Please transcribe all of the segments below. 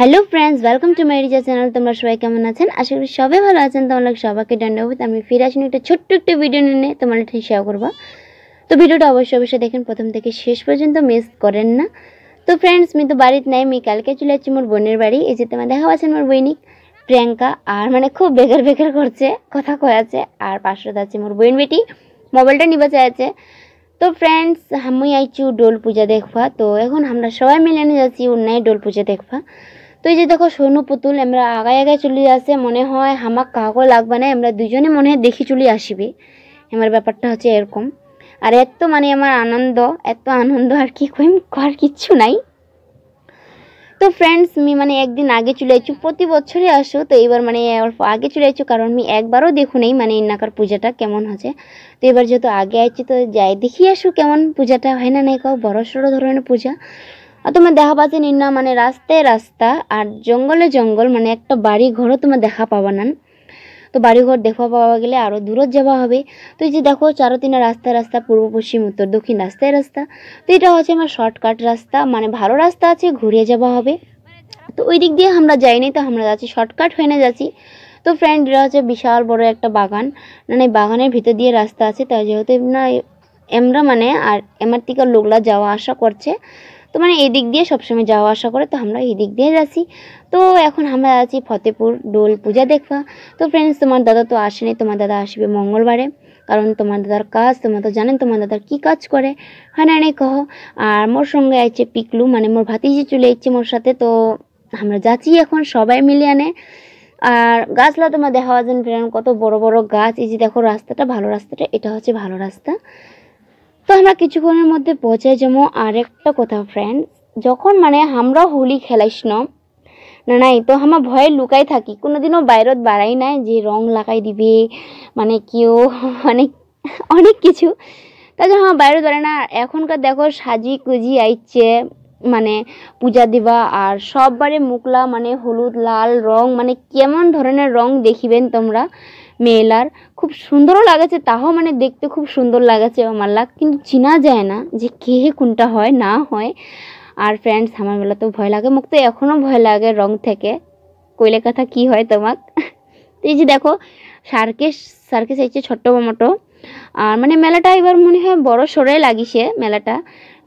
hello friends welcome to my Riza channel তোমরা সবাই কেমন আছেন আশা করি সবাই ভালো আছেন তোমরা সবাইকে ধন্যবাদ আমি ফিরে আসিনি একটা ছোট্ট একটা ভিডিও নিয়ে তোমার ঠিক শেয়ার করবো তো ভিডিওটা অবশ্যই অবশ্যই দেখেন প্রথম থেকে শেষ পর্যন্ত মিস করেন না তো ফ্রেন্ডস আমি তো বাড়িতে নাই আমি কালকে চলে যাচ্ছি আমার বোনের বাড়ি এই যে তোমার দেখা আছেন আমার বৈনিক প্রিয়াঙ্কা আর মানে খুব বেকার বেকার করছে কথা কয়েছে আর পাশে আছে মোর বইন বেটি মোবাইলটা নিবা চাইছে তো ফ্রেন্ডস আমি আইছি ডোল পূজা দেখবা তো এখন আমরা সবাই মিলে নিয়ে যাচ্ছি অন্যায় ডোল পূজা দেখবা তো এই যে দেখো সোনু পুতুল আমরা আগায় আগায় চলে আসে মনে হয় হামাক কাহাকেও লাগবে না আমরা দুজনে মনে হয় দেখি চলে আসবে আমার ব্যাপারটা হচ্ছে এরকম আর এত মানে আমার আনন্দ এত আনন্দ আর কি কই আর কিচ্ছু নাই তো ফ্রেন্ডস আমি মানে একদিন আগে চলে আইছো প্রতি বছরই আসো তো এবার মানে অল্প আগে চলে আইছু কারণ আমি একবারও দেখো নেই মানে ইনাকার পূজাটা কেমন হচ্ছে তো এবার যেহেতু আগে আইছি তো যাই দেখি আসো কেমন পূজাটা হয় না নাই কাউ বড় সড়ো ধরনের পূজা তোমার দেখা পাচ্ছে না মানে রাস্তায় রাস্তা আর জঙ্গলে জঙ্গল মানে একটা বাড়ি ঘরও তোমার দেখা পাবা না তো বাড়িঘর দেখা পাওয়া গেলে আরও দূরত যাওয়া হবে তো এই যে দেখো চারোতিনা রাস্তা রাস্তা পূর্ব পশ্চিম উত্তর দক্ষিণ রাস্তায় রাস্তা তো এটা হচ্ছে আমার শর্টকাট রাস্তা মানে ভালো রাস্তা আছে ঘুরে যাওয়া হবে তো ওই দিক দিয়ে আমরা যাইনি তো আমরা যাচ্ছি শর্টকাট হয়ে না যাচ্ছি তো ফ্রেন্ড এটা হচ্ছে বিশাল বড় একটা বাগান মানে বাগানের ভিতর দিয়ে রাস্তা আছে তাই যেহেতু না এমরা মানে আর এমার থেকে লোকলা যাওয়া আসা করছে তো মানে এদিক দিয়ে সবসময় যাওয়া আসা করে তো আমরা এই দিক দিয়ে যাচ্ছি তো এখন আমরা আছি ফতেপুর ডোল পূজা দেখবা তো ফ্রেন্ডস তোমার দাদা তো আসেনি তোমার দাদা আসবে মঙ্গলবারে কারণ তোমার দাদার কাজ তোমরা তো জানেন তোমার দাদার কী কাজ করে হ্যাঁ না কহ আর মোর সঙ্গে আছে পিকলু মানে মোর ভাতিজি চলে এসছে মোর সাথে তো আমরা যাচ্ছি এখন সবাই মিলে আনে আর গাছলা তোমার দেখা যায় কত বড় বড় গাছ এই যে দেখো রাস্তাটা ভালো রাস্তাটা এটা হচ্ছে ভালো রাস্তা তো আমরা কিছুক্ষণের মধ্যে পৌঁছে যাবো আরেকটা কথা ফ্রেন্ড যখন মানে আমরা হোলি খেলাইস না নাই তো আমার ভয়ে লুকাই থাকি কোনোদিনও বাইরত বাড়াই নাই যে রং লাগাই দিবে মানে কেউ অনেক মানে অনেক কিছু তাই জন্য আমার বাইরে বাড়াই না এখনকার দেখো সাজি কুজি আইচ্ছে মানে পূজা দিবা আর সববারে মুকলা মানে হলুদ লাল রং মানে কেমন ধরনের রং দেখিবেন তোমরা মেলার খুব সুন্দরও লাগেছে তাও মানে দেখতে খুব সুন্দর আমার লাগ কিন্তু চিনা যায় না যে কে কোনটা হয় না হয় আর ফ্রেন্ডস আমার বেলা তো ভয় লাগে মুখ তো এখনও ভয় লাগে রং থেকে কইলে কথা কি হয় তোমাক এই যে দেখো সার্কেস সার্কেস এই ছোট্ট মোটো আর মানে মেলাটা এবার মনে হয় বড় সরে লাগিছে মেলাটা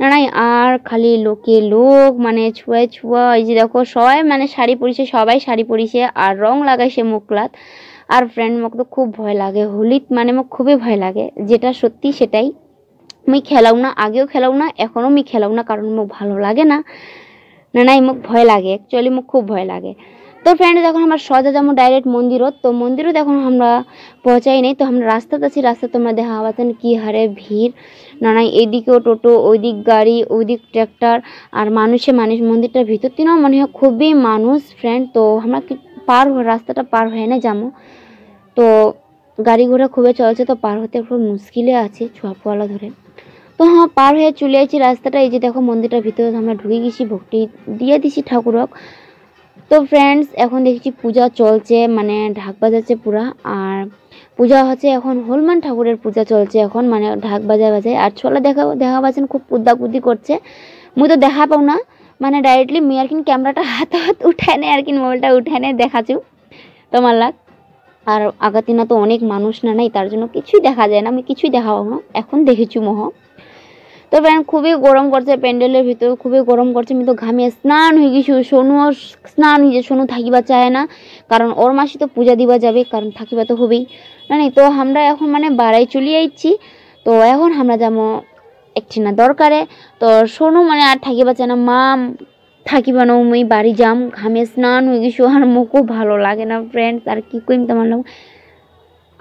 না নাই আর খালি লোকে লোক মানে ছুঁয়ে ছুঁয়া এই যে দেখো সবাই মানে শাড়ি পরিছে সবাই শাড়ি পরিছে আর রং লাগাইছে মুখলাত আর ফ্রেন্ড মোক তো খুব ভয় লাগে হোলি মানে মোক খুবই ভয় লাগে যেটা সত্যি সেটাই মুই খেলাও না আগেও খেলাও না এখনও মুই খেলাও না কারণ মোক ভালো লাগে না না নাই মোক ভয় লাগে অ্যাকচুয়ালি মোক খুব ভয় লাগে তো ফ্রেন্ড যখন আমার সজা যেমন ডাইরেক্ট মন্দিরত তো মন্দিরও এখন আমরা পৌঁছাই নাই তো আমরা রাস্তাতে আছি রাস্তা তোমরা দেখা পাচ্ছেন কী হারে ভিড় না নাই এদিকেও টোটো ওইদিক গাড়ি ওইদিক ট্র্যাক্টর আর মানুষে মানুষ মন্দিরটার ভিতর দিনও মনে হয় খুবই মানুষ ফ্রেন্ড তো আমরা পার রাস্তাটা পার হয়ে না যাবো তো গাড়ি ঘোড়া খুবই চলছে তো পার হতে খুব মুশকিলে আছে ছোঁয়াপোয়ালা ধরে তো হ্যাঁ পার হয়ে চলে এসেছি রাস্তাটা এই যে দেখো মন্দিরটার ভিতরে আমরা ঢুকে গেছি ভক্তি দিয়ে দিছি ঠাকুরক তো ফ্রেন্ডস এখন দেখছি পূজা চলছে মানে ঢাক বাজাচ্ছে পুরা আর পূজা হচ্ছে এখন হনুমান ঠাকুরের পূজা চলছে এখন মানে ঢাক বাজায় বাজায় আর ছোলা দেখা দেখা পাচ্ছেন খুব কুদ্দাকুদ্দি করছে মুই তো দেখা পাও না মানে ডাইরেক্টলি মি আর কি ক্যামেরাটা হাত হাত আর কি মোবাইলটা উঠে নেয় দেখাচ্ছি তোমার লাগ আর আগাতিনা তো অনেক মানুষ না নাই তার জন্য কিছুই দেখা যায় না আমি কিছুই দেখা পাবো না এখন দেখেছি মহ তো ফ্যান খুবই গরম করছে প্যান্ডেলের ভিতরে খুবই গরম করছে আমি তো ঘামিয়ে স্নান হয়ে গেছি সোনুর স্নান হয়ে যায় সোনু থাকিবা চায় না কারণ ওর মাসি তো পূজা দিবা যাবে কারণ থাকিবা তো হবেই না তো আমরা এখন মানে বাড়াই চলিয়ে তো এখন আমরা যেমন একটি না দরকারে তো শোনো মানে আর থাকি বাচ্চা না মা থাকি না মুই বাড়ি যাম ঘামে স্নান হয়ে গেছো আর মুখও ভালো লাগে না ফ্রেন্ডস আর কি কইম তোমার লোক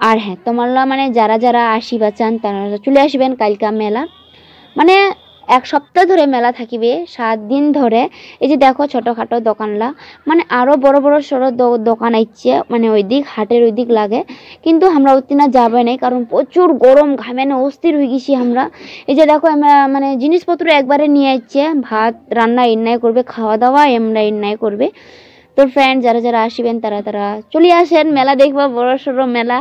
আর হ্যাঁ তোমার মানে যারা যারা আসি চান তারা চলে আসবেন কালকা মেলা মানে এক সপ্তাহ ধরে মেলা থাকিবে সাত দিন ধরে এই যে দেখো ছোটোখাটো দোকানলা মানে আরও বড় বড় সড়ো দোকান আসছে মানে ওই দিক হাটের ওই দিক লাগে কিন্তু আমরা ওতিনা যাবে নাই কারণ প্রচুর গরম ঘামেনে অস্থির হয়ে গেছি আমরা এই যে দেখো আমরা মানে জিনিসপত্র একবারে নিয়ে আসছে ভাত রান্না ইন্যায় করবে খাওয়া দাওয়া আমরা ইন্যায় করবে তো ফ্রেন্ড যারা যারা আসবেন তারা তারা চলে আসেন মেলা দেখবা বড় সড়ো মেলা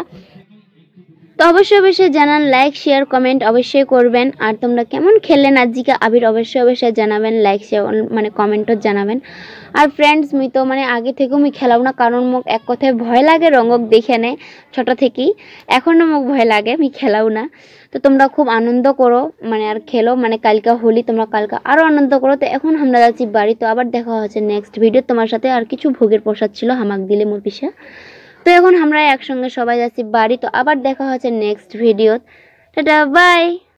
তো অবশ্যই অবশ্যই জানান লাইক শেয়ার কমেন্ট অবশ্যই করবেন আর তোমরা কেমন খেললেন আজকে আবির অবশ্যই অবশ্যই জানাবেন লাইক শেয়ার মানে কমেন্টও জানাবেন আর ফ্রেন্ডস মুই তো মানে আগে থেকেও আমি খেলাও না কারণ মোক এক কথায় ভয় লাগে রঙক দেখে নে ছোটো থেকেই এখনও মোক ভয় লাগে আমি খেলাও না তো তোমরা খুব আনন্দ করো মানে আর খেলো মানে কালকা হোলি তোমরা কালকা আরও আনন্দ করো তো এখন আমরা যাচ্ছি বাড়ি তো আবার দেখা হচ্ছে নেক্সট ভিডিও তোমার সাথে আর কিছু ভোগের প্রসাদ ছিল হামাক দিলে মোর পিসা তো এখন আমরা একসঙ্গে সবাই যাচ্ছি বাড়ি তো আবার দেখা হচ্ছে নেক্সট ভিডিও টাটা বাই